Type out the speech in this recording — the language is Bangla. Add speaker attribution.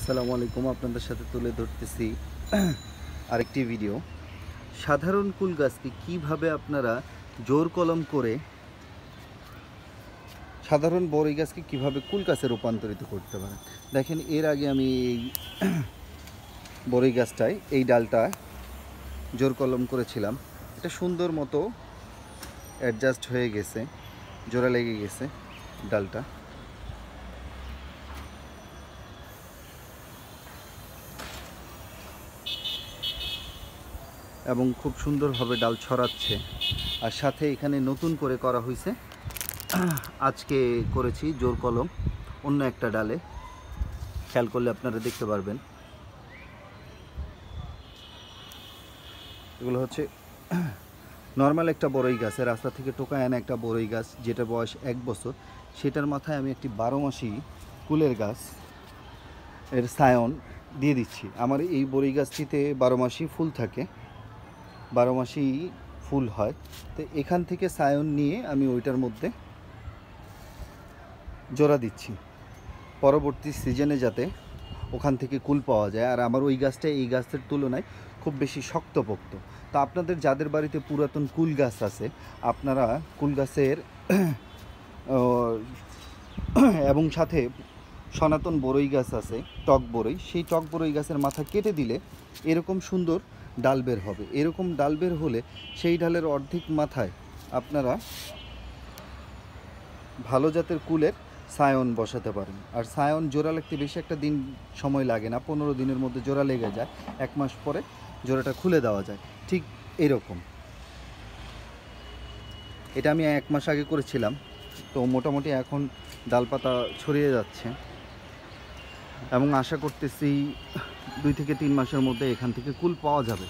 Speaker 1: আসসালামু আলাইকুম আপনাদের সাথে তুলে ধরতেছি আরেকটি ভিডিও সাধারণ কুল গাছকে কীভাবে আপনারা জোর কলম করে সাধারণ বড়ই গাছকে কীভাবে কুল গাছে রূপান্তরিত করতে পারেন দেখেন এর আগে আমি এই বড়ই গাছটায় এই ডালটা জোর কলম করেছিলাম এটা সুন্দর মতো অ্যাডজাস্ট হয়ে গেছে জোড়া লেগে গেছে ডালটা এবং খুব সুন্দরভাবে ডাল ছড়াচ্ছে আর সাথে এখানে নতুন করে করা হয়েছে আজকে করেছি জোর কলম অন্য একটা ডালে খেয়াল করলে আপনারা দেখতে পারবেন এগুলো হচ্ছে নর্মাল একটা বড়ই গাছের রাস্তা থেকে টোকা আনা একটা বড়ই গাছ যেটা বয়স এক বছর সেটার মাথায় আমি একটি বারো মাসি কুলের গাছ এর সায়ন দিয়ে দিচ্ছি আমার এই বড়ি গাছটিতে বারো মাসি ফুল থাকে বারো মাসেই ফুল হয় তো এখান থেকে সায়ন নিয়ে আমি ওইটার মধ্যে জোড়া দিচ্ছি পরবর্তী সিজনে যাতে ওখান থেকে কুল পাওয়া যায় আর আমার ওই গাছটা এই গাছের তুলনায় খুব বেশি শক্তপোক্ত তো আপনাদের যাদের বাড়িতে পুরাতন কুল গাছ আছে আপনারা কুল গাছের এবং সাথে সনাতন বরই গাছ আছে টক বরই সেই টক বরই গাছের মাথা কেটে দিলে এরকম সুন্দর ডাল বের হবে এরকম ডাল বের হলে সেই ডালের অর্ধেক মাথায় আপনারা ভালো জাতের কুলের সায়ন বসাতে পারেন আর সায়ন জোড়া লাগতে বেশি একটা দিন সময় লাগে না পনেরো দিনের মধ্যে জোড়া লেগে যায় এক মাস পরে জোড়াটা খুলে দেওয়া যায় ঠিক এরকম এটা আমি এক মাস আগে করেছিলাম তো মোটামুটি এখন ডালপাতা ছড়িয়ে যাচ্ছে এবং আশা করতেছি দুই থেকে তিন মাসের মধ্যে এখান থেকে কুল পাওয়া যাবে